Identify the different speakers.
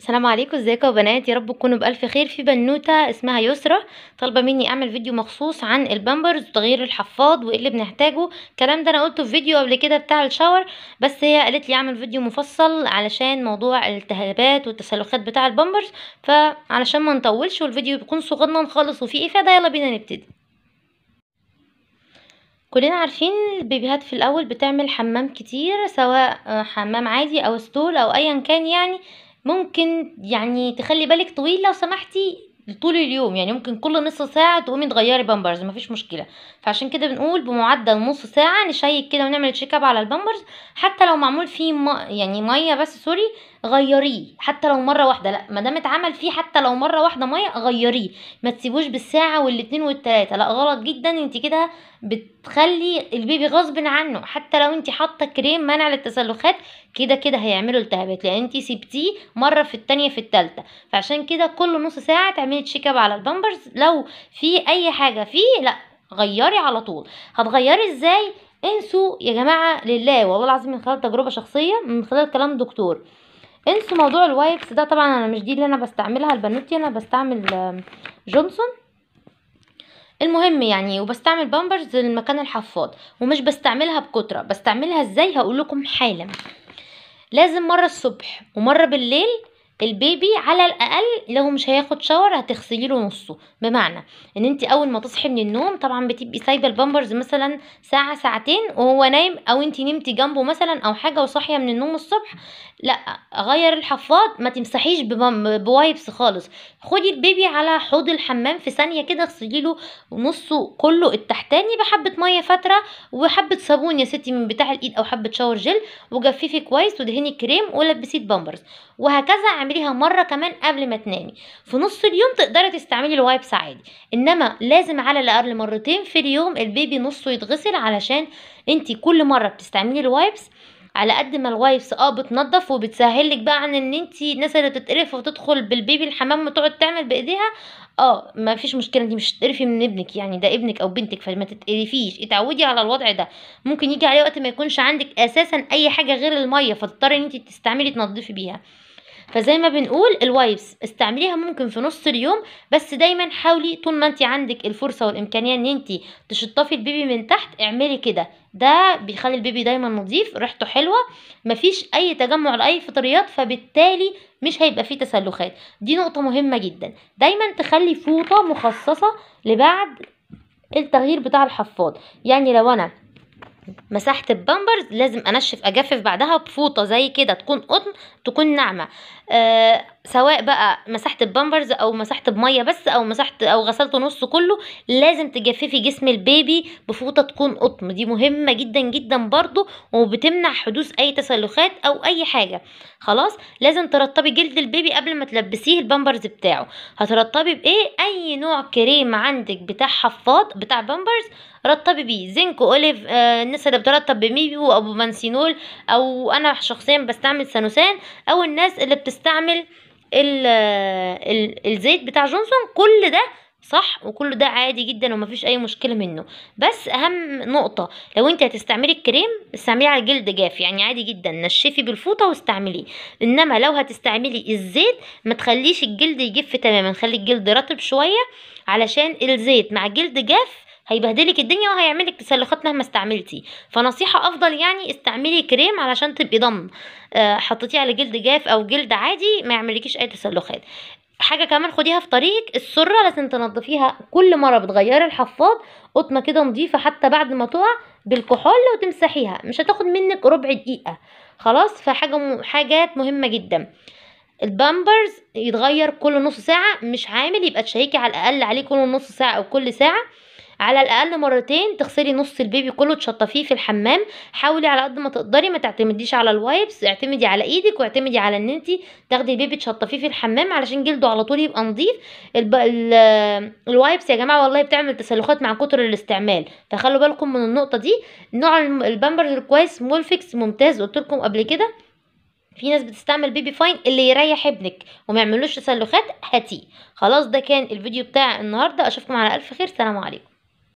Speaker 1: السلام عليكم ازيكم يا بنات يا رب تكونوا بالف خير في بنوته اسمها يسرى طالبه مني اعمل فيديو مخصوص عن البامبرز وتغيير الحفاض وايه اللي بنحتاجه الكلام ده انا قلته في فيديو قبل كده بتاع الشاور بس هي قالت لي اعمل فيديو مفصل علشان موضوع الالتهابات والتسلخات بتاع البامبرز فعلشان ما نطولش والفيديو بيكون صغنن خالص وفيه افاده يلا بينا نبتدي كلنا عارفين البيبيهات في الاول بتعمل حمام كتير سواء حمام عادي او ستول او ايا كان يعني ممكن يعني تخلي بالك طويل لو سمحتي طول اليوم يعني ممكن كل نص ساعة تقومي تغيري بامبرز مفيش مشكلة فعشان كده بنقول بمعدل نص ساعة نشيك كده ونعمل تشيك اب على البامبرز حتى لو معمول فيه م... يعني مية بس سوري غيريه حتى لو مرة واحدة لا ما دام اتعمل فيه حتى لو مرة واحدة مية غيريه ما تسيبوش بالساعة والاتنين والتلاتة لا غلط جدا انت كده بت تخلي البيبي غصب عنه حتى لو انت حاطه كريم منع للتسلخات كده كده هيعملوا التهابات لان انت سبتيه مره في التانية في التالتة فعشان كده كل نص ساعه تعملي تشيك اب على البامبرز لو في اي حاجه فيه لا غيري على طول هتغيري ازاي انسوا يا جماعه لله والله العظيم من خلال تجربه شخصيه من خلال كلام دكتور انسوا موضوع الوايبس ده طبعا انا مش دي اللي انا بستعملها البنوتي انا بستعمل جونسون المهم يعني وبستعمل بامبرز لمكان الحفاض ومش بستعملها بكتره بستعملها ازاي هقول لكم حالا لازم مره الصبح ومره بالليل البيبي على الاقل لو مش هياخد شاور هتغسلي له نصه بمعنى ان انت اول ما تصحي من النوم طبعا بتبقي سايبه البامبرز مثلا ساعه ساعتين وهو نايم او انت نمتي جنبه مثلا او حاجه وصاحيه من النوم الصبح لا غير الحفاض ما تمسحيش بوايبس خالص خدي البيبي على حوض الحمام في ثانيه كده اغسلي له نصه كله التحتاني بحبه ميه فاتره وحبه صابون يا ستي من بتاع الايد او حبه شاور جل وجففي كويس ودهني كريم ولبسيه بامبرز وهكذا تعمليها مره كمان قبل ما تنامي في نص اليوم تقدري تستعملي الوايبس عادي انما لازم على الاقل مرتين في اليوم البيبي نصه يتغسل علشان انت كل مره بتستعملي الوايبس على قد ما الوايبس اه بتنضف وبتسهلك بقى عن ان انت الناس اللي بتتقرف وتدخل بالبيبي الحمام وتقعد تعمل بايديها اه ما فيش مشكله انت مش هتتقرفي من ابنك يعني ده ابنك او بنتك فما تتقرفيش اتعودي على الوضع ده ممكن يجي عليه وقت ما يكونش عندك اساسا اي حاجه غير الميه فتضطري ان انت تستعملي تنضفي بيها فزي ما بنقول الوايبس استعمليها ممكن في نص اليوم بس دايما حاولي طول ما انت عندك الفرصه والامكانيه ان انت تشطفي البيبي من تحت اعملي كده ده بيخلي البيبي دايما نظيف ريحته حلوه مفيش اي تجمع لاي فطريات فبالتالي مش هيبقى فيه تسلخات دي نقطه مهمه جدا دايما تخلي فوطه مخصصه لبعد التغيير بتاع الحفاض يعني لو انا مسحت البامبرز لازم انشف اجفف بعدها بفوطه زي كده تكون قطن تكون ناعمه آه، سواء بقى مسحت ببامبرز او مسحت بميه بس او مسحت او غسلته نص كله لازم تجففي جسم البيبي بفوطه تكون قطن دي مهمه جدا جدا برضو وبتمنع حدوث اي تسلخات او اي حاجه خلاص لازم ترطبي جلد البيبي قبل ما تلبسيه البامبرز بتاعه هترطبي بايه اي نوع كريم عندك بتاع حفاض بتاع بامبرز رطبي بيه زنك اوليف آه الناس اللي بترطب بميبيو او بمانسينول او انا شخصيا بستعمل سانوسان او الناس اللي بتستعمل ال الزيت بتاع جونسون كل ده صح وكل ده عادي جدا ومفيش اي مشكله منه بس اهم نقطه لو انت هتستعملي الكريم استعمليه على جلد جاف يعني عادي جدا نشفي بالفوطه واستعمليه انما لو هتستعملي الزيت ما تخليش الجلد يجف تماما خلي الجلد رطب شويه علشان الزيت مع جلد جاف هيبهدلك الدنيا وهيعملك تسلخات مهما استعملتي فنصيحه افضل يعني استعملي كريم علشان تبقي ضم آه، حطيتيه على جلد جاف او جلد عادي ما يعملكيش اي تسلخات حاجه كمان خديها في طريقك السره لازم تنضفيها كل مره بتغيري الحفاض قطنه كده نضيفه حتى بعد ما تقع بالكحول وتمسحيها مش هتاخد منك ربع دقيقه خلاص فحاجه م... حاجات مهمه جدا البامبرز يتغير كل نص ساعه مش عامل يبقى تشيكي على الاقل عليه كل نص ساعه او كل ساعه على الاقل مرتين تغسلي نص البيبي كله تشطفيه في الحمام حاولي على قد ما تقدري ما تعتمديش على الوايبس اعتمدي على ايدك واعتمدي على ان انت تاخدي البيبي تشطفيه في الحمام علشان جلده على طول يبقى نظيف الب... ال... الوايبس يا جماعه والله بتعمل تسلخات مع كتر الاستعمال فخلوا بالكم من النقطه دي نوع البامبرز الكويس مولفكس ممتاز قلت لكم قبل كده في ناس بتستعمل بيبي فاين اللي يريح ابنك وما يعملوش تسلخات هاتيه خلاص ده كان الفيديو بتاع النهارده اشوفكم على الف خير سلام عليكم